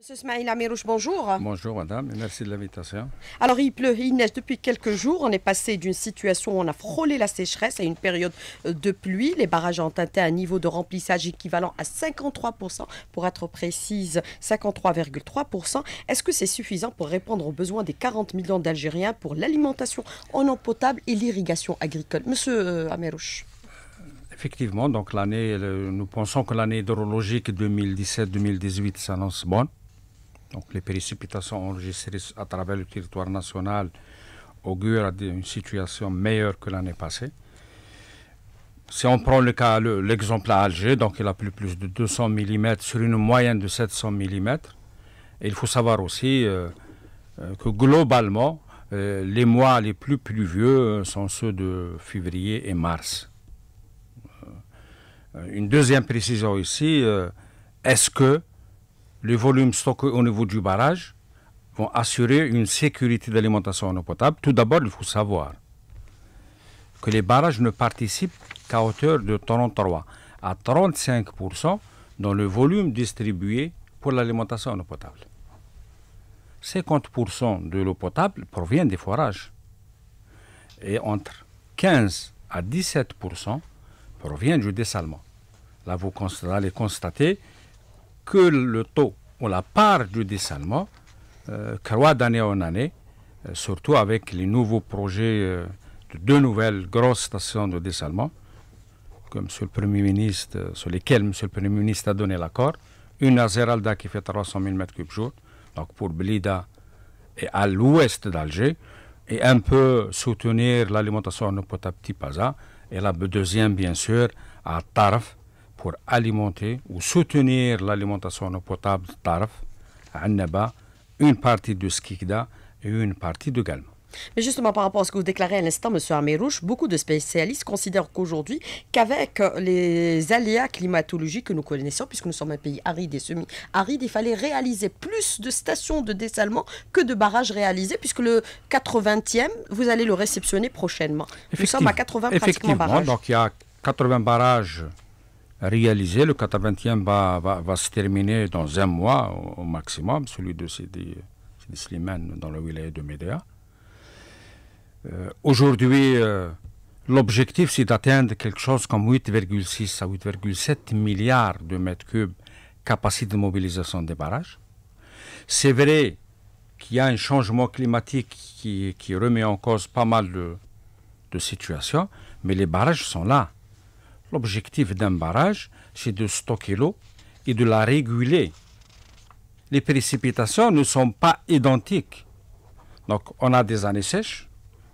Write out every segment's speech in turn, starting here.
Monsieur Smaïl Amirouche, bonjour. Bonjour madame, et merci de l'invitation. Alors il pleut, il neige depuis quelques jours. On est passé d'une situation où on a frôlé la sécheresse à une période euh, de pluie. Les barrages ont atteint un niveau de remplissage équivalent à 53%, pour être précise 53,3%. Est-ce que c'est suffisant pour répondre aux besoins des 40 millions d'Algériens pour l'alimentation en eau potable et l'irrigation agricole Monsieur euh, Amérouche effectivement, donc l'année, nous pensons que l'année hydrologique 2017-2018 s'annonce bonne. Donc les précipitations enregistrées à travers le territoire national augurent une situation meilleure que l'année passée. Si on prend le cas, l'exemple à Alger, donc il a plus de 200 mm sur une moyenne de 700 mm. Et il faut savoir aussi euh, euh, que globalement, euh, les mois les plus pluvieux sont ceux de février et mars. une deuxième précision ici, est-ce que les volumes stockés au niveau du barrage vont assurer une sécurité d'alimentation en eau potable. Tout d'abord, il faut savoir que les barrages ne participent qu'à hauteur de 33 à 35% dans le volume distribué pour l'alimentation en eau potable. 50% de l'eau potable provient des forages et entre 15 à 17% provient du dessalement. Là, vous allez constater que le taux ou la part du dessalement euh, croît d'année en année, euh, surtout avec les nouveaux projets euh, de deux nouvelles grosses stations de dessalement, comme sur le Premier ministre, sur lesquelles M. le Premier ministre a donné l'accord. Une à Zeralda qui fait 300 000 m3 jour, donc pour Blida et à l'ouest d'Alger, et un peu soutenir l'alimentation à eau potable Tipaza, et la deuxième, bien sûr, à Tarf, pour alimenter ou soutenir l'alimentation en eau potable Tarf, à Annaba, une partie de Skikda et une partie de Galma. Mais justement, par rapport à ce que vous déclarez à l'instant, M. Amérouche, beaucoup de spécialistes considèrent qu'aujourd'hui, qu'avec les aléas climatologiques que nous connaissons, puisque nous sommes un pays aride et semi-aride, il fallait réaliser plus de stations de dessalement que de barrages réalisés, puisque le 80e, vous allez le réceptionner prochainement. Nous sommes à 80 pratiquement barrages. Donc il y a 80 barrages Réaliser Le 80e va, va, se terminer dans un mois au, maximum, celui de Sidi, Slimane dans le wilaya de Médéa. Euh, aujourd'hui, euh, l'objectif, c'est d'atteindre quelque chose comme 8,6 à 8,7 milliards de mètres cubes capacité de mobilisation des barrages. C'est vrai qu'il y a un changement climatique qui, qui, remet en cause pas mal de, de situations, mais les barrages sont là. L'objectif d'un barrage, c'est de stocker l'eau et de la réguler. Les précipitations ne sont pas identiques. Donc on a des années sèches,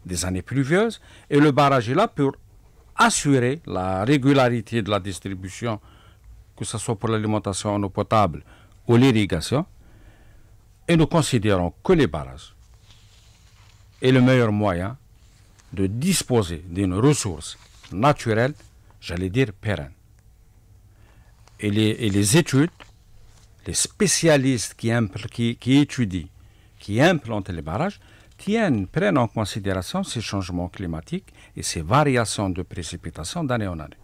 des années pluvieuses, et le barrage est là pour assurer la régularité de la distribution, que ce soit pour l'alimentation en eau potable ou l'irrigation. Et nous considérons que les barrages est le meilleur moyen de disposer d'une ressource naturelle j'allais dire, pérenne. Et les, études, les spécialistes qui, qui, étudient, qui implantent les barrages, tiennent, prennent en considération ces changements climatiques et ces variations de précipitations d'année en année.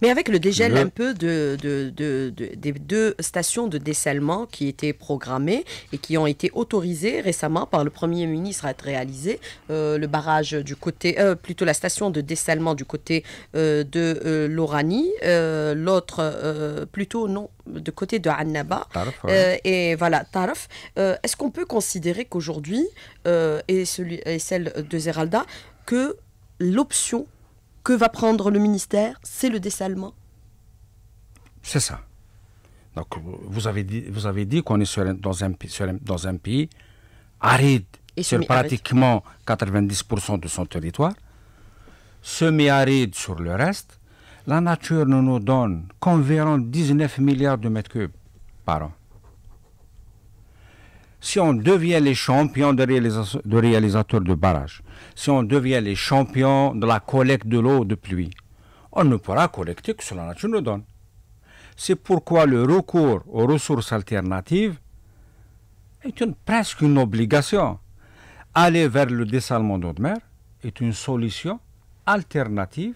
Mais avec le dégel un peu de, des deux stations de dessalement qui étaient programmées et qui ont été autorisées récemment par le Premier ministre à être réalisées, euh, le barrage du côté, euh, plutôt la station de dessalement du côté euh, de l'Oranie, l'autre plutôt non, de côté de Annaba. et voilà, Tarf. Est-ce qu'on peut considérer qu'aujourd'hui, et, celui, et celle de Zeralda, que l'option que va prendre le ministère C'est le dessalement. C'est ça. Donc, vous avez dit, vous avez dit qu'on est dans, un, dans un pays aride, sur pratiquement 90% de son territoire, semi-aride sur le reste. La nature ne nous donne qu'environ 19 milliards de mètres cubes par an. Si on devient les champions de, réalisateurs de, de barrages, si on devient les champions de la collecte de l'eau de pluie, on ne pourra collecter que ce que la nature nous donne. C'est pourquoi le recours aux ressources alternatives est presque une obligation. Aller vers le dessalement d'eau de mer est une solution alternative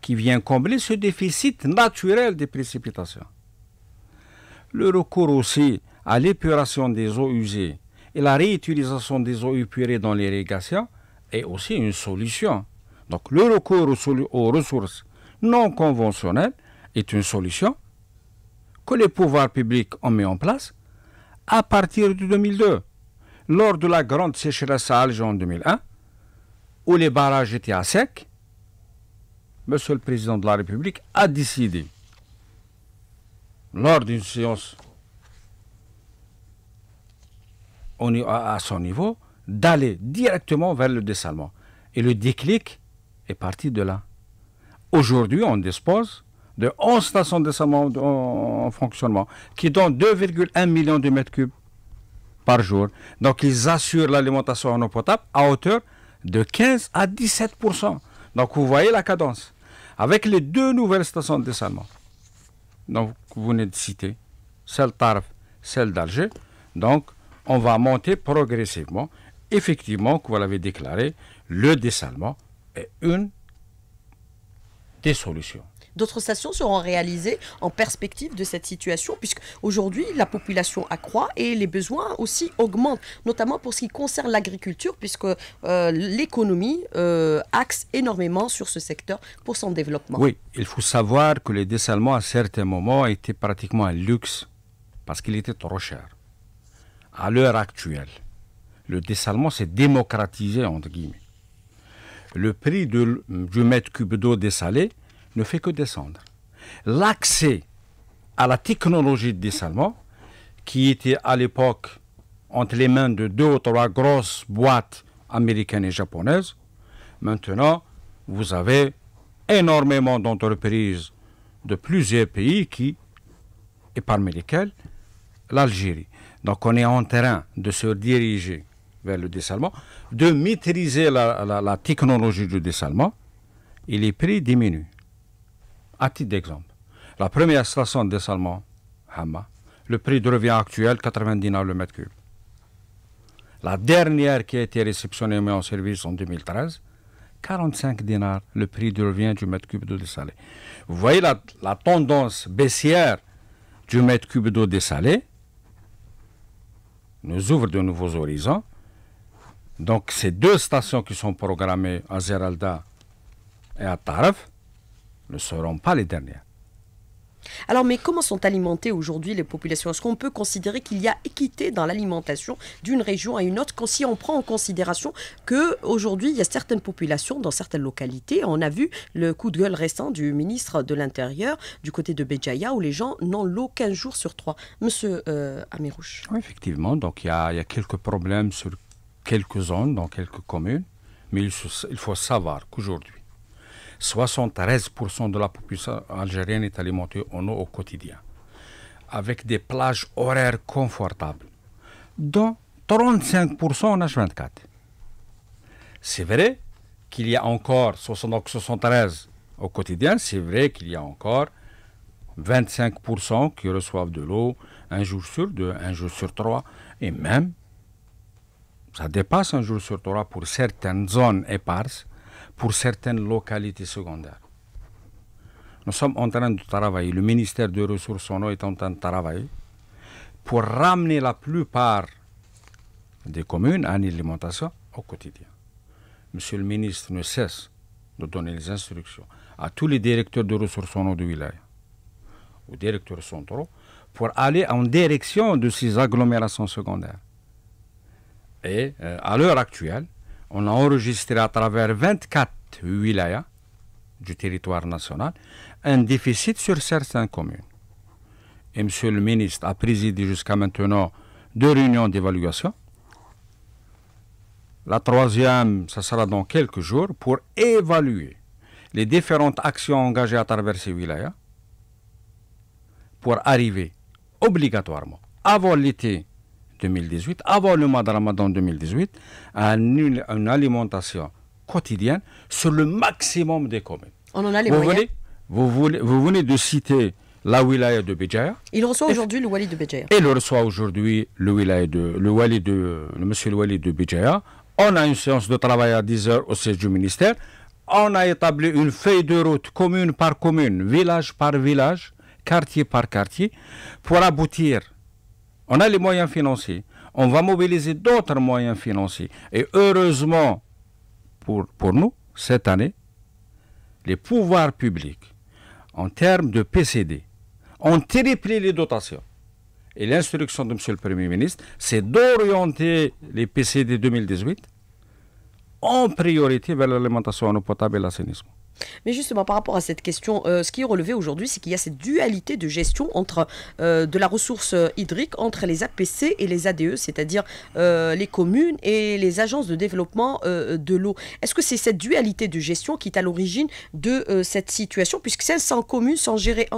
qui vient combler ce déficit naturel des précipitations. Le recours aussi à l'épuration des eaux usées et la réutilisation des eaux épurées dans l'irrigation est aussi une solution. Donc le recours aux ressources non conventionnelles est une solution que les pouvoirs publics ont mis en place à partir de 2002, lors de la grande sécheresse à Alger en 2001, où les barrages étaient à sec, M. le Président de la République a décidé, lors d'une séance à son niveau, d'aller directement vers le dessalement. Et le déclic est parti de là. Aujourd'hui, on dispose de 11 stations de dessalement en, fonctionnement qui donnent 2,1 millions de mètres cubes par jour. Donc, ils assurent l'alimentation en eau potable à hauteur de 15 à 17 Donc, vous voyez la cadence. Avec les deux nouvelles stations de dessalement, donc vous venez de citer, celle Tarf, celle d'Alger, donc on va monter progressivement effectivement, comme vous l'avez déclaré, le dessalement est une des solutions. D'autres stations seront réalisées en perspective de cette situation, puisque aujourd'hui la population accroît et les besoins aussi augmentent, notamment pour ce qui concerne l'agriculture, puisque euh, l'économie euh, axe énormément sur ce secteur pour son développement. Oui, il faut savoir que le dessalement à certains moments était pratiquement un luxe, parce qu'il était trop cher. À l'heure actuelle, le dessalement s'est démocratisé, entre guillemets. Le prix du mètre cube d'eau dessalée ne fait que descendre. L'accès à la technologie de dessalement, qui était à l'époque entre les mains de deux ou trois grosses boîtes américaines et japonaises, maintenant, vous avez énormément d'entreprises de plusieurs pays qui, et parmi lesquels l'Algérie. Donc on est en train de se diriger vers le dessalement, de maîtriser la, technologie du dessalement et les prix diminuent. À titre d'exemple, la première station de dessalement, Hama, le prix de revient actuel, 90 dinars le mètre cube. La dernière qui a été réceptionnée et mise en service en 2013, 45 dinars le prix de revient du mètre cube d'eau dessalée. Vous voyez la, la, tendance baissière du mètre cube d'eau dessalée nous ouvre de nouveaux horizons donc ces deux stations qui sont programmées à Zeralda et à Taraf ne seront pas les dernières. Alors mais comment sont alimentées aujourd'hui les populations Est-ce qu'on peut considérer qu'il y a équité dans l'alimentation d'une région à une autre si on prend en considération que aujourd'hui il y a certaines populations dans certaines localités, on a vu le coup de gueule récent du ministre de l'Intérieur du côté de Béjaïa où les gens n'ont l'eau qu'un jour sur trois. Monsieur euh, Amirouche. effectivement, donc il y, a, il y a quelques problèmes sur quelques zones, dans quelques communes, mais il, faut savoir qu'aujourd'hui, 73% de la population algérienne est alimentée en eau au quotidien, avec des plages horaires confortables, dont 35% en H24. C'est vrai qu'il y a encore, 73 au quotidien, c'est vrai qu'il y a encore 25% qui reçoivent de l'eau un jour sur deux, un jour sur trois, et même ça dépasse un jour sur Torah pour certaines zones éparses, pour certaines localités secondaires. Nous sommes en train de travailler, le ministère des Ressources en eau est en train de travailler pour ramener la plupart des communes en alimentation au quotidien. Monsieur le ministre ne cesse de donner les instructions à tous les directeurs de ressources en eau du village, aux directeurs centraux, pour aller en direction de ces agglomérations secondaires. Et euh, à l'heure actuelle, on a enregistré à travers 24 wilayas du territoire national un déficit sur certaines communes. Et M. le ministre a présidé jusqu'à maintenant deux réunions d'évaluation. La troisième, ce sera dans quelques jours pour évaluer les différentes actions engagées à travers ces wilayas pour arriver obligatoirement avant l'été 2018, avant le mois de Ramadan 2018, à une, alimentation quotidienne sur le maximum des communes. vous Venez, venez de citer la wilaya de Béjaïa. Il reçoit aujourd'hui le wali de Béjaïa. Il reçoit aujourd'hui le le wali de, monsieur le wali de Béjaïa. On a une séance de travail à 10h au siège du ministère. On a établi une feuille de route commune par commune, village par village, quartier par quartier, pour aboutir on a les moyens financiers. On va mobiliser d'autres moyens financiers. Et heureusement pour, pour nous, cette année, les pouvoirs publics, en termes de PCD, ont triplé les dotations. Et l'instruction de M. le Premier ministre, c'est d'orienter les PCD 2018 en priorité vers l'alimentation en eau potable et l'assainissement. Mais justement, par rapport à cette question, euh, ce qui est relevé aujourd'hui, c'est qu'il y a cette dualité de gestion entre euh, de la ressource euh, hydrique entre les APC et les ADE, c'est-à-dire les communes et les agences de développement de l'eau. Est-ce que c'est cette dualité de gestion qui est à l'origine de cette situation, puisque 500 communes sont gérées,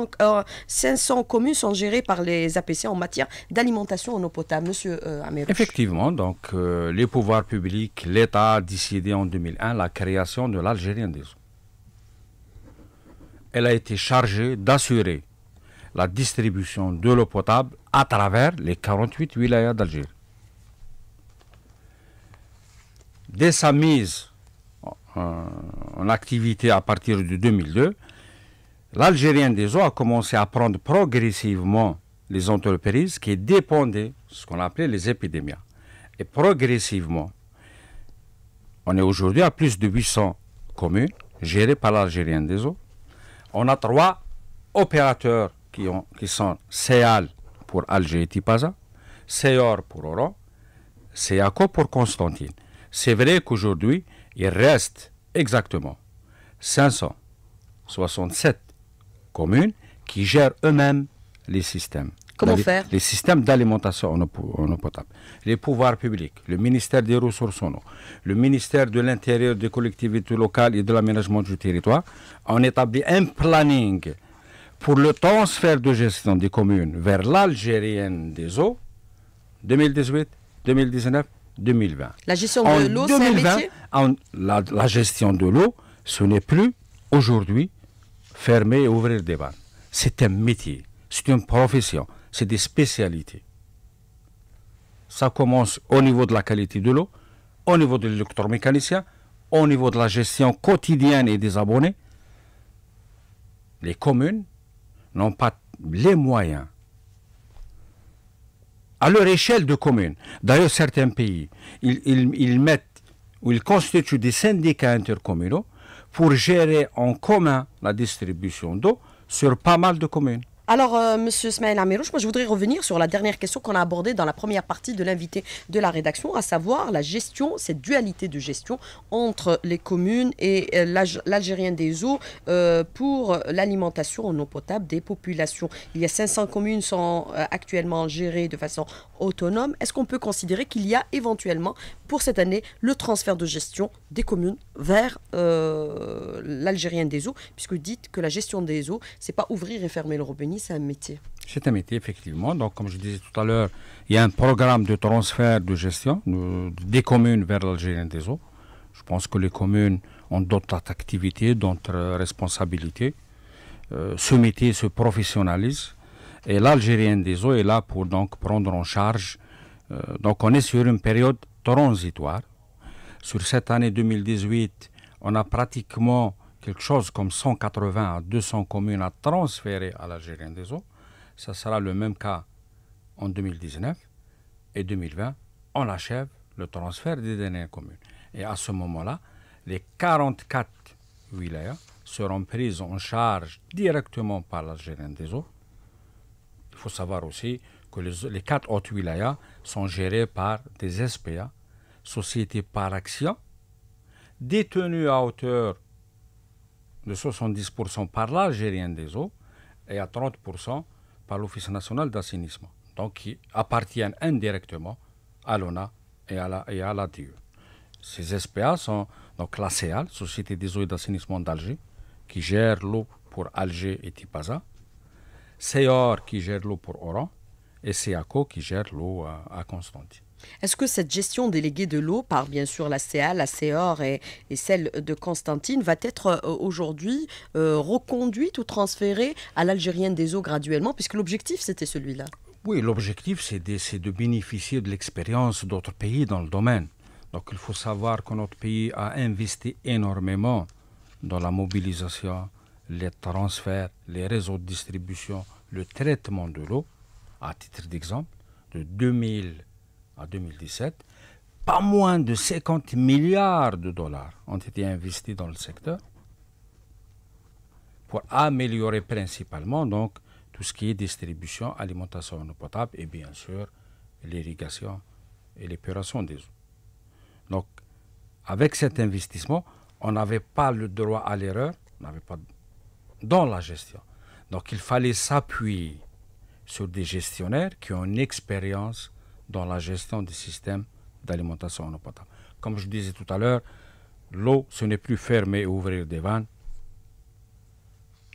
500 communes sont gérées par les APC en matière d'alimentation en eau potable, Monsieur Effectivement, donc les pouvoirs publics, l'État a décidé en 2001 la création de l'Algérien des eaux elle a été chargée d'assurer la distribution de l'eau potable à travers les 48 wilayas d'Algérie. Dès sa mise en euh, activité à partir de 2002, l'Algérien des eaux a commencé à prendre progressivement les entreprises qui dépendaient, ce qu'on appelait les épidémies. Et progressivement, on est aujourd'hui à plus de 800 communes gérées par l'Algérien des eaux, on a trois opérateurs qui, sont CEAL pour Alger et Tipaza, CEOR pour Oran, CEACO pour Constantine. C'est vrai qu'aujourd'hui, il reste exactement 567 communes qui gèrent eux-mêmes les systèmes. Comment faire Les systèmes d'alimentation en, eau potable, les pouvoirs publics, le ministère des Ressources en eau, le ministère de l'Intérieur des collectivités locales et de l'aménagement du territoire ont établi un planning pour le transfert de gestion des communes vers l'Algérienne des eaux 2018, 2019, 2020. La gestion de l'eau, c'est un métier la, gestion de l'eau, ce n'est plus aujourd'hui fermer et ouvrir des vannes. C'est un métier, c'est une profession, c'est des spécialités. Ça commence au niveau de la qualité de l'eau, au niveau de l'électromécanicien, au niveau de la gestion quotidienne et des abonnés. Les communes n'ont pas les moyens à leur échelle de communes. D'ailleurs, certains pays, ils, mettent ou ils constituent des syndicats intercommunaux pour gérer en commun la distribution d'eau sur pas mal de communes. Alors, euh, Monsieur Smaël Amirouche, moi je voudrais revenir sur la dernière question qu'on a abordée dans la première partie de l'invité de la rédaction, à savoir la gestion, cette dualité de gestion entre les communes et euh, l'Algérien des eaux euh, pour l'alimentation en eau potable des populations. Il y a 500 communes qui sont euh, actuellement gérées de façon autonome. Est-ce qu'on peut considérer qu'il y a éventuellement pour cette année le transfert de gestion des communes vers euh, l'Algérien des eaux, puisque vous dites que la gestion des eaux, c'est pas ouvrir et fermer le robinet, c'est un métier. C'est un métier, effectivement. Donc, comme je disais tout à l'heure, il y a un programme de transfert de gestion des communes vers l'Algérien des eaux. Je pense que les communes ont d'autres activités, d'autres responsabilités. Euh, ce métier se professionnalise. Et l'Algérien des eaux est là pour donc prendre en charge. Euh, donc, on est sur une période transitoire sur cette année 2018, on a pratiquement quelque chose comme 180 à 200 communes à transférer à la des eaux. Ça sera le même cas en 2019 et 2020. On achève le transfert des dernières communes. Et à ce moment-là, les 44 wilayas seront prises en charge directement par la des eaux. Il faut savoir aussi que les, 4 quatre autres wilayas sont gérées par des SPA, société par action, détenue à hauteur de 70% par l'Algérien des eaux et à 30% par l'Office national d'assainissement, donc qui appartiennent indirectement à l'ONA et à la, et e. Ces SPA sont donc la CEAL, Société des eaux et d'assainissement d'Alger, qui gère l'eau pour Alger et Tipaza, CEOR qui gère l'eau pour Oran, et CEACO qui gère l'eau à Constantine. Est-ce que cette gestion déléguée de l'eau par bien sûr la CA, la CEOR et, celle de Constantine va être euh, aujourd'hui euh, reconduite ou transférée à l'Algérienne des eaux graduellement puisque l'objectif c'était celui-là Oui, l'objectif c'est de, de bénéficier de l'expérience d'autres pays dans le domaine. Donc il faut savoir que notre pays a investi énormément dans la mobilisation, les transferts, les réseaux de distribution, le traitement de l'eau, à titre d'exemple, de 2000 à 2017, pas moins de 50 milliards de dollars ont été investis dans le secteur pour améliorer principalement donc tout ce qui est distribution, alimentation en eau potable et bien sûr l'irrigation et l'épuration des eaux. Donc avec cet investissement, on n'avait pas le droit à l'erreur, n'avait pas dans la gestion. Donc il fallait s'appuyer sur des gestionnaires qui ont une expérience dans la gestion des systèmes d'alimentation en eau potable. Comme je disais tout à l'heure, l'eau, ce n'est plus fermer et ouvrir des vannes.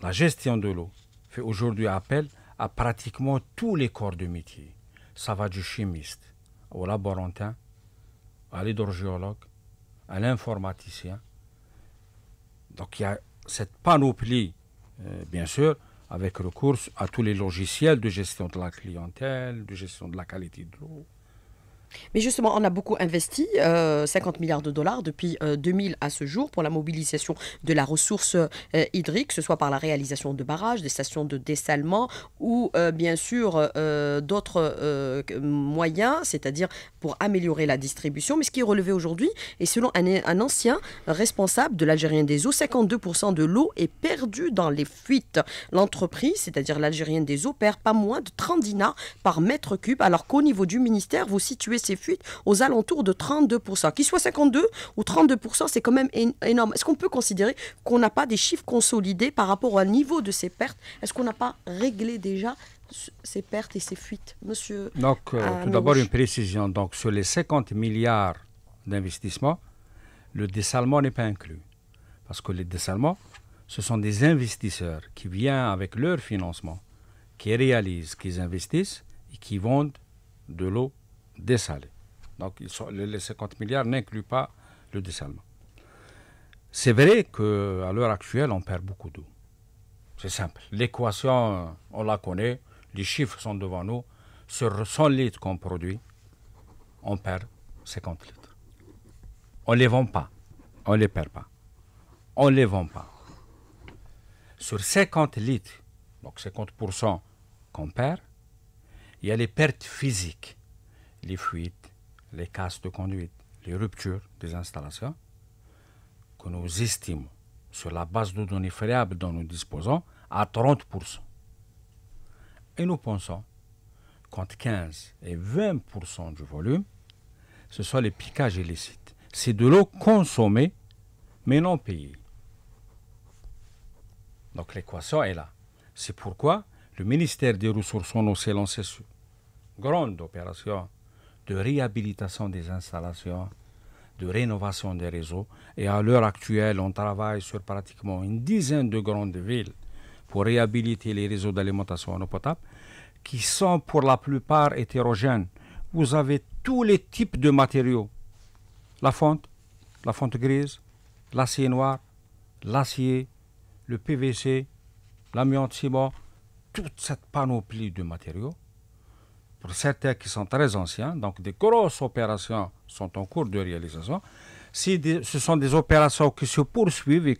La gestion de l'eau fait aujourd'hui appel à pratiquement tous les corps de métier. Ça va du chimiste au laborantin, à l'hydrogéologue, à l'informaticien. Donc il y a cette panoplie, euh, bien sûr, avec recours à tous les logiciels de gestion de la clientèle, de gestion de la qualité de l'eau, mais justement, on a beaucoup investi, 50 euh, milliards de dollars depuis 2000 euh, à ce jour, pour la mobilisation de la ressource euh, hydrique, que ce soit par la réalisation de barrages, des stations de dessalement ou bien sûr d'autres moyens, c'est-à-dire pour améliorer la distribution. Mais ce qui est relevé aujourd'hui, et selon un, ancien responsable de l'Algérien des eaux, 52% de l'eau est perdue dans les fuites. L'entreprise, c'est-à-dire l'Algérien des eaux, perd pas moins de 30 dinars par mètre cube, alors qu'au niveau du ministère, vous situez ces fuites aux alentours de 32%. Qu'il soit 52 ou 32%, c'est quand même énorme. Est-ce qu'on peut considérer qu'on n'a pas des chiffres consolidés par rapport au niveau de ces pertes Est-ce qu'on n'a pas réglé déjà ces pertes et ces fuites, monsieur Donc, euh, euh, tout d'abord, une précision. Donc, sur les 50 milliards d'investissements, le dessalement n'est pas inclus. Parce que les dessalements, ce sont des investisseurs qui viennent avec leur financement, qui réalisent, qu'ils investissent et qui vendent de l'eau dessalé. Donc les 50 milliards n'incluent pas le dessalement. C'est vrai qu'à l'heure actuelle, on perd beaucoup d'eau. C'est simple. L'équation, on la connaît, les chiffres sont devant nous. Sur 100 litres qu'on produit, on perd 50 litres. On ne les vend pas. On ne les perd pas. On ne les vend pas. Sur 50 litres, donc 50% qu'on perd, il y a les pertes physiques les fuites, les casses de conduite, les ruptures des installations, que nous estimons, sur la base de données fiables dont nous disposons, à 30%. Et nous pensons qu'entre 15 et 20% du volume, ce sont les piquages illicites. C'est de l'eau consommée, mais non payée. Donc l'équation est là. C'est pourquoi le ministère des Ressources en s'est lancé sur grande opération de réhabilitation des installations, de rénovation des réseaux. Et à l'heure actuelle, on travaille sur pratiquement une dizaine de grandes villes pour réhabiliter les réseaux d'alimentation en eau potable, qui sont pour la plupart hétérogènes. Vous avez tous les types de matériaux. La fonte, la fonte grise, l'acier noir, l'acier, le PVC, l'amiante ciment, toute cette panoplie de matériaux pour certains qui sont très anciens, donc des grosses opérations sont en cours de réalisation. ce sont des opérations qui se poursuivent et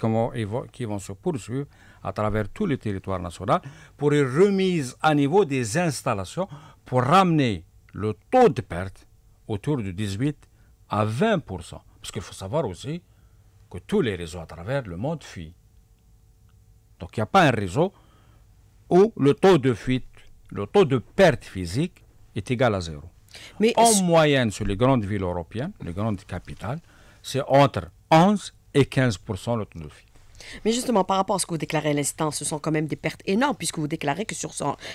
qui vont se poursuivre à travers tout le territoire national, pour une remise à niveau des installations, pour ramener le taux de perte autour de 18 à 20 Parce qu'il faut savoir aussi que tous les réseaux à travers le monde fuient. Donc il n'y a pas un réseau où le taux de fuite, le taux de perte physique est égal à zéro. Mais en moyenne, sur les grandes villes européennes, les grandes capitales, c'est entre 11 et 15 l'autonomie. Mais justement, par rapport à ce que vous déclarez à l'instant, ce sont quand même des pertes énormes, puisque vous déclarez que sur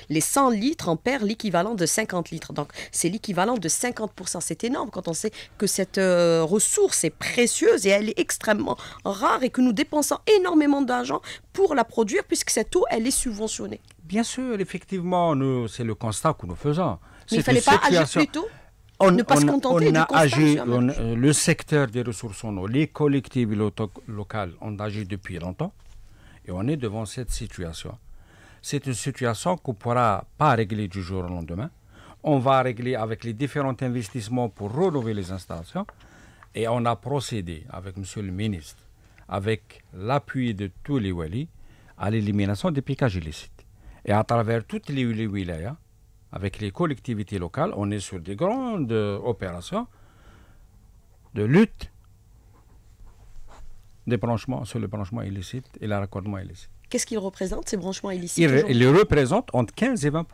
les 100 litres, on perd l'équivalent de 50 litres. Donc, c'est l'équivalent de 50 C'est énorme quand on sait que cette euh, ressource est précieuse et elle est extrêmement rare et que nous dépensons énormément d'argent pour la produire, puisque cette eau, elle est subventionnée. Bien sûr, effectivement, c'est le constat que nous faisons. Mais il ne fallait pas agir plus tôt on, ne pas se contenter on a agi, euh, le secteur des ressources en eau, les collectivités locales ont agi depuis longtemps et on est devant cette situation. C'est une situation qu'on ne pourra pas régler du jour au lendemain. On va régler avec les différents investissements pour renouveler les installations et on a procédé avec M. le ministre, avec l'appui de tous les Wali, à l'élimination des piquages illicites. Et à travers toutes les wilayas, avec les collectivités locales, on est sur des grandes opérations de lutte des branchements, sur le branchement illicite et le raccordement illicite. Qu'est-ce qu'ils représentent, ces branchements illicites Ils, représentent entre 15 et 20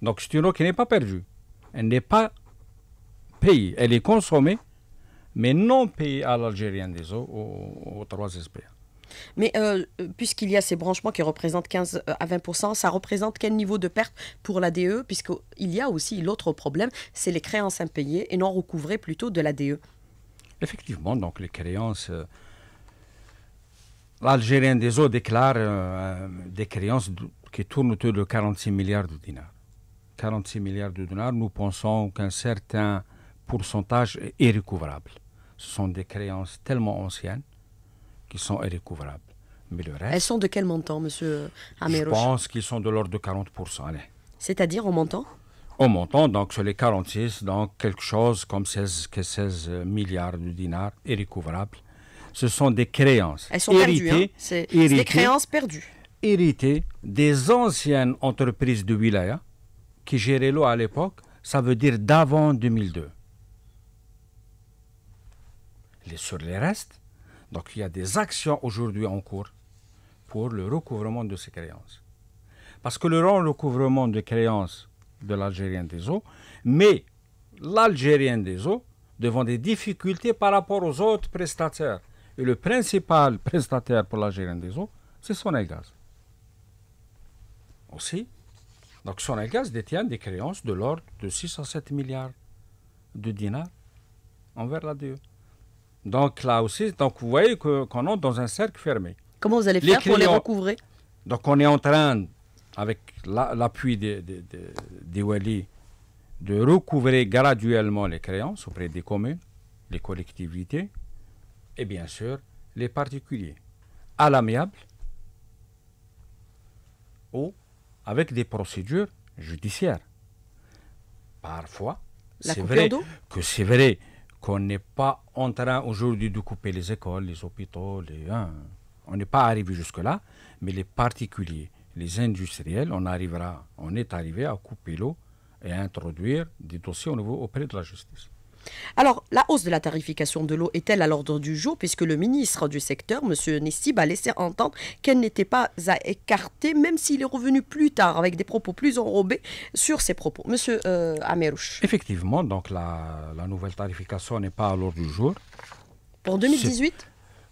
Donc c'est une eau qui n'est pas perdue. Elle n'est pas payée. Elle est consommée, mais non payée à l'Algérien des eaux, aux, trois espèces mais euh, euh, puisqu'il y a ces branchements qui représentent 15 euh, à 20 ça représente quel niveau de perte pour l'ADE DE Puisqu'il y a aussi l'autre problème, c'est les créances impayées et non recouvrées plutôt de l'ADE. Effectivement, donc les créances. L'Algérien des eaux déclare des créances qui tournent autour de 46 milliards de dinars. 46 milliards de dinars, nous pensons qu'un certain pourcentage est recouvrable. Ce sont des créances tellement anciennes qui sont irrécouvrables. Mais le reste, Elles sont de quel montant, monsieur Améroche Je pense qu'ils sont de l'ordre de 40%. C'est-à-dire en montant Au montant, donc sur les 46, donc quelque chose comme 16, milliards de dinars irrécouvrables. Ce sont des créances. Elles sont héritées, perdues. Hein. C'est des créances perdues. Héritées des anciennes entreprises de Wilaya qui géraient l'eau à l'époque, ça veut dire d'avant 2002. sur les restes, donc il y a des actions aujourd'hui en cours pour le recouvrement de ces créances. Parce que le recouvrement de créances de l'Algérien des eaux, mais l'Algérien des eaux devant des difficultés par rapport aux autres prestataires. Et le principal prestataire pour l'Algérien des eaux, c'est Sonelgaz. Aussi, donc Sonelgaz détient des créances de l'ordre de 607 milliards de dinars envers la DEU. Donc là aussi, donc vous voyez qu'on est dans un cercle fermé. Comment vous allez faire pour les recouvrer Donc on est en train, avec l'appui des, des, de recouvrer graduellement les créances auprès des communes, les collectivités et bien sûr les particuliers, à l'amiable ou avec des procédures judiciaires. Parfois, c'est vrai que c'est vrai qu'on n'est pas en train aujourd'hui de couper les écoles, les hôpitaux, les, hein. on n'est pas arrivé jusque-là, mais les particuliers, les industriels, on arrivera, on est arrivé à couper l'eau et à introduire des dossiers au niveau auprès de la justice. Alors, la hausse de la tarification de l'eau est-elle à l'ordre du jour puisque le ministre du secteur, M. Nessib, a laissé entendre qu'elle n'était pas à écarter, même s'il est revenu plus tard avec des propos plus enrobés sur ses propos. M. Euh, Amérouche. Effectivement, donc la, la nouvelle tarification n'est pas à l'ordre du jour. Pour 2018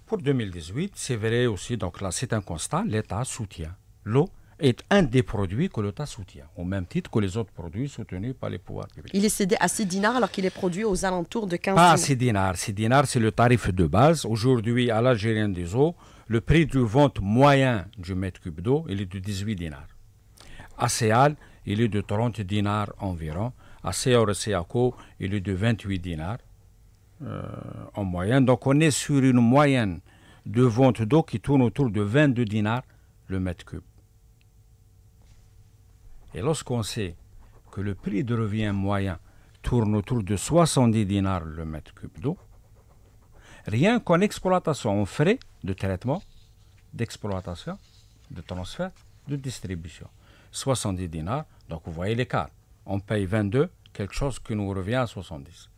Pour 2018, c'est vrai aussi, donc là c'est un constat, l'État soutient l'eau est un des produits que l'État soutient, au même titre que les autres produits soutenus par les pouvoirs publics. Il est cédé à 6 dinars alors qu'il est produit aux alentours de 15 Pas à 6 dinars. 6 dinars, c'est le tarif de base. Aujourd'hui, à l'Algérien des eaux, le prix de vente moyen du mètre cube d'eau, est de 18 dinars. À Séal, il est de 30 dinars environ. À Séor Séaco, il est de 28 dinars euh, en moyenne. Donc on est sur une moyenne de vente d'eau qui tourne autour de 22 dinars le mètre cube. Et lorsqu'on sait que le prix de revient moyen tourne autour de 70 dinars le mètre cube d'eau, rien qu'en exploitation, on frais de traitement, d'exploitation, de transfert, de distribution. 70 dinars, donc vous voyez l'écart. On paye 22, quelque chose qui nous revient à 70.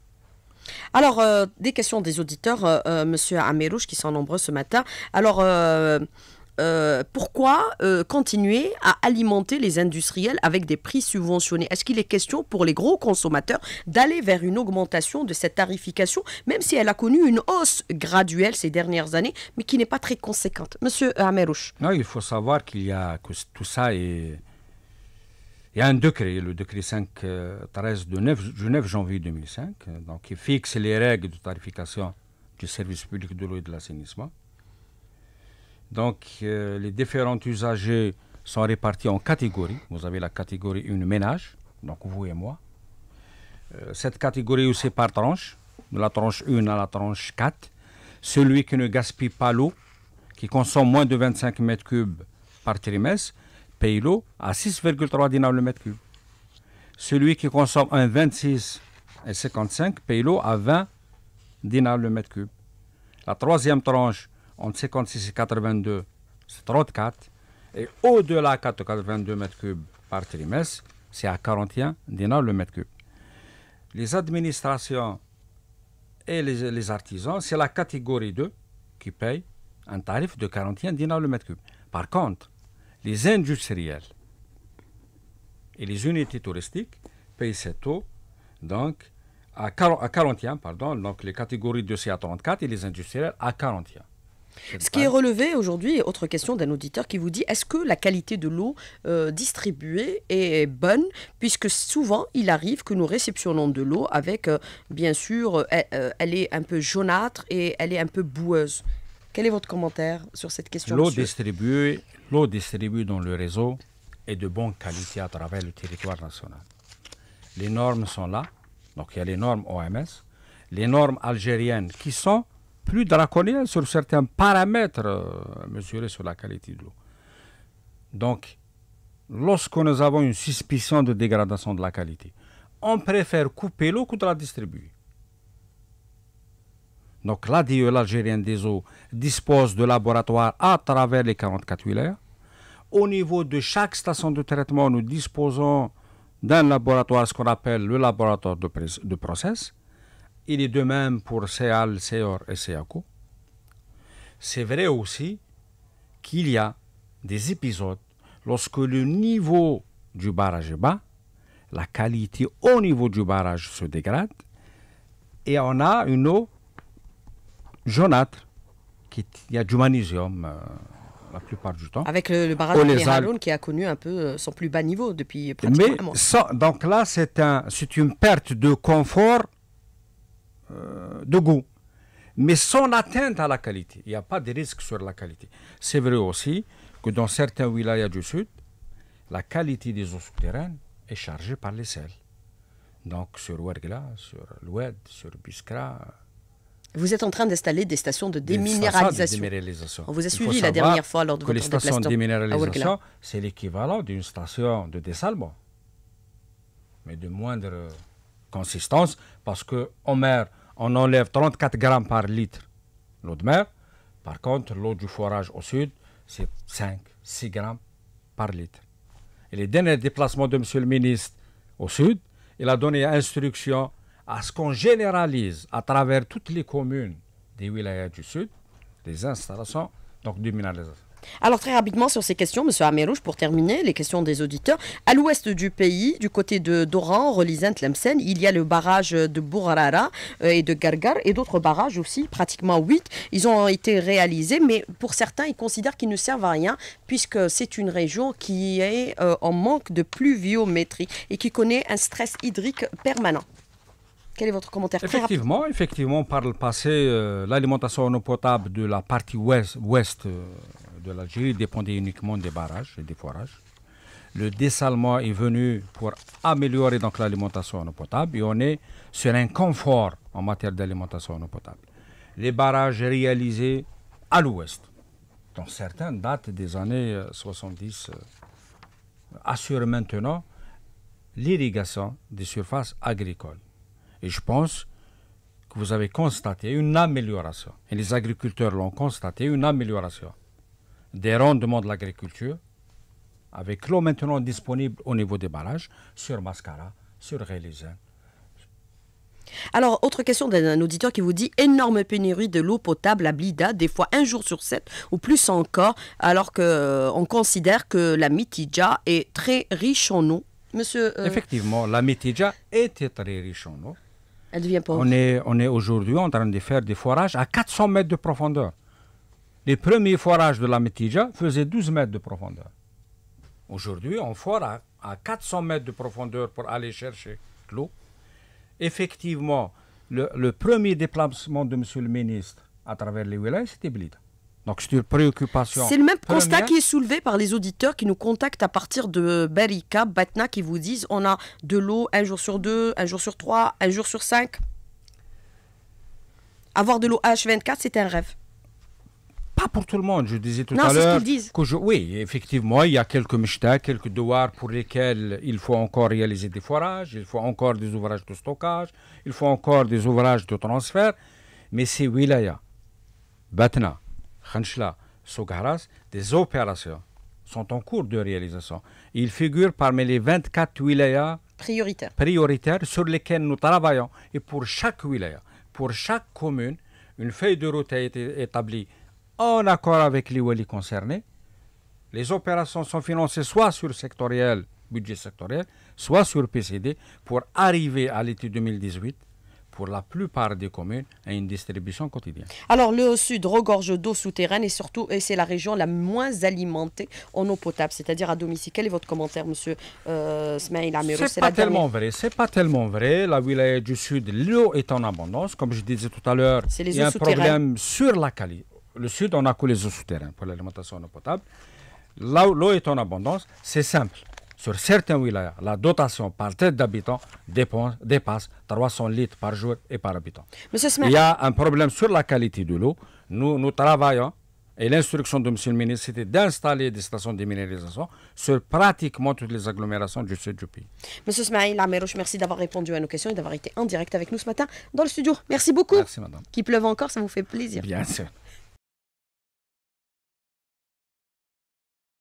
Alors, euh, des questions des auditeurs, M. Euh, euh, monsieur qui sont nombreux ce matin. Alors, euh, pourquoi euh, continuer à alimenter les industriels avec des prix subventionnés Est-ce qu'il est question pour les gros consommateurs d'aller vers une augmentation de cette tarification, même si elle a connu une hausse graduelle ces dernières années, mais qui n'est pas très conséquente Monsieur euh, Amerouche. Non, il faut savoir qu'il y a tout ça est... Il y a un décret, le décret 513 de 9, du 9 janvier 2005, donc qui fixe les règles de tarification du service public de l'eau et de l'assainissement. Donc, euh, les différents usagers sont répartis en catégories. Vous avez la catégorie 1 ménage, donc vous et moi. Euh, cette catégorie aussi par tranche, de la tranche 1 à la tranche 4. Celui qui ne gaspille pas l'eau, qui consomme moins de 25 mètres cubes par trimestre, paye l'eau à 6,3 dinars le mètre cube. Celui qui consomme un 26 et 55 paye l'eau à 20 dinars le mètre cube. La troisième tranche, entre 56 et 82, c'est 34. Et au-delà de 82 mètres cubes par trimestre, c'est à 41 dinars le mètre cube. Les administrations et les, artisans, c'est la catégorie 2 qui paye un tarif de 41 dinars le mètre cube. Par contre, les industriels et les unités touristiques payent cette eau donc, à, 40, 41, pardon, donc les catégories 2 c'est à 34 et les industriels à 41. Ce qui est relevé aujourd'hui, autre question d'un auditeur qui vous dit est-ce que la qualité de l'eau euh, distribuée est bonne Puisque souvent, il arrive que nous réceptionnons de l'eau avec, euh, bien sûr, euh, elle est un peu jaunâtre et elle est un peu boueuse. Quel est votre commentaire sur cette question L'eau distribuée, l'eau distribuée dans le réseau est de bonne qualité à travers le territoire national. Les normes sont là, donc il y a les normes OMS, les normes algériennes qui sont plus draconien sur certains paramètres euh, mesurés sur la qualité de l'eau. Donc, lorsque nous avons une suspicion de dégradation de la qualité, on préfère couper l'eau que de la distribuer. Donc l'ADE, l'Algérienne des eaux, dispose de laboratoires à travers les 44 wilayas. Au niveau de chaque station de traitement, nous disposons d'un laboratoire, ce qu'on appelle le laboratoire de, de process, il est de même pour Seal, Seor et Seaco. C'est vrai aussi qu'il y a des épisodes lorsque le niveau du barrage est bas, la qualité au niveau du barrage se dégrade et on a une eau jaunâtre. il y a du magnésium euh, la plupart du temps. Avec le, barrage de qui a connu un peu euh, son plus bas niveau depuis pratiquement Mais un mois. donc là, c'est un, une perte de confort euh, de goût, mais sans atteinte à la qualité. Il n'y a pas de risque sur la qualité. C'est vrai aussi que dans certains wilayas du Sud, la qualité des eaux souterraines est chargée par les sels. Donc sur Ouergla, sur l'Oued, sur Biskra. Vous êtes en train d'installer des stations de déminéralisation. On vous a suivi la dernière fois lors de votre déplacement. Les stations de déminéralisation, c'est l'équivalent d'une station de dessalement, mais de moindre consistance, parce que en on enlève 34 grammes par litre l'eau de mer. Par contre, l'eau du forage au sud, c'est 5, 6 grammes par litre. Et les derniers déplacements de M. le ministre au sud, il a donné instruction à ce qu'on généralise à travers toutes les communes des wilayas du sud les installations donc de minéralisation. Alors très rapidement sur ces questions, Monsieur Amérouche, pour terminer, les questions des auditeurs. À l'ouest du pays, du côté de Doran, Relizant, Lemsen, il y a le barrage de Bourrara euh, et de Gargar et d'autres barrages aussi, pratiquement huit. Ils ont été réalisés, mais pour certains, ils considèrent qu'ils ne servent à rien puisque c'est une région qui est euh, en manque de pluviométrie et qui connaît un stress hydrique permanent. Quel est votre commentaire Effectivement, effectivement par le passé, euh, l'alimentation en eau potable de la partie ouest, ouest de l'Algérie dépendait uniquement des barrages et des forages. Le dessalement est venu pour améliorer donc l'alimentation en eau potable et on est sur un confort en matière d'alimentation en eau potable. Les barrages réalisés à l'ouest, dont certains datent des années 70, euh, euh, assurent maintenant l'irrigation des surfaces agricoles. Et je pense que vous avez constaté une amélioration. Et les agriculteurs l'ont constaté, une amélioration des rendements de l'agriculture, avec l'eau maintenant disponible au niveau des barrages, sur Mascara, sur Réluzin. Alors, autre question d'un auditeur qui vous dit énorme pénurie de l'eau potable à Blida, des fois un jour sur sept ou plus encore, alors qu'on euh, on considère que la Mitidja est très riche en eau. Monsieur, euh, Effectivement, la Mitidja était très riche en eau. Elle devient pauvre. On est, on est aujourd'hui en train de faire des forages à 400 mètres de profondeur. Les premiers forages de la Métija faisaient 12 mètres de profondeur. Aujourd'hui, on foire à, 400 mètres de profondeur pour aller chercher l'eau. Effectivement, le, premier déplacement de M. le ministre à travers les wilayas, c'était Blida. Donc c'est une préoccupation. C'est le même constat qui est soulevé par les auditeurs qui nous contactent à partir de Berika, Batna, qui vous disent on a de l'eau un jour sur deux, un jour sur trois, un jour sur cinq. Avoir de l'eau H24, c'est un rêve pas pour tout le monde. Je disais tout à l'heure. Oui, effectivement, il y a quelques mishtas, quelques devoirs pour lesquels il faut encore réaliser des forages, il faut encore des ouvrages de stockage, il faut encore des ouvrages de transfert. Mais ces wilayas, Batna, Khanchla, Sogharas, des opérations sont en cours de réalisation. Ils figurent parmi les 24 wilayas prioritaires, prioritaires sur lesquels nous travaillons. Et pour chaque wilaya, pour chaque commune, une feuille de route a été établie en accord avec les Wali concernés. Les opérations sont financées soit sur sectoriel, budget sectoriel, soit sur PCD pour arriver à l'été 2018 pour la plupart des communes à une distribution quotidienne. Alors le sud regorge d'eau souterraine et surtout c'est la région la moins alimentée en eau potable, c'est-à-dire à domicile. Quel est votre commentaire, Monsieur euh, Smaïl Amirou C'est pas tellement vrai, c'est pas tellement vrai. La ville du sud, l'eau est en abondance, comme je disais tout à l'heure. Il y a un problème sur la qualité le sud, on a coulé les eaux souterraines pour l'alimentation en eau potable. Là où l'eau est en abondance, c'est simple. Sur certains wilayas, la dotation par tête d'habitant dépasse 300 litres par jour et par habitant. Il y a un problème sur la qualité de l'eau. Nous, travaillons et l'instruction de M. le ministre, c'était d'installer des stations de minéralisation sur pratiquement toutes les agglomérations du sud du pays. Monsieur Smaïl merci d'avoir répondu à nos questions et d'avoir été en direct avec nous ce matin dans le studio. Merci beaucoup. Merci, madame. Qu'il pleuve encore, ça vous fait plaisir. Bien sûr.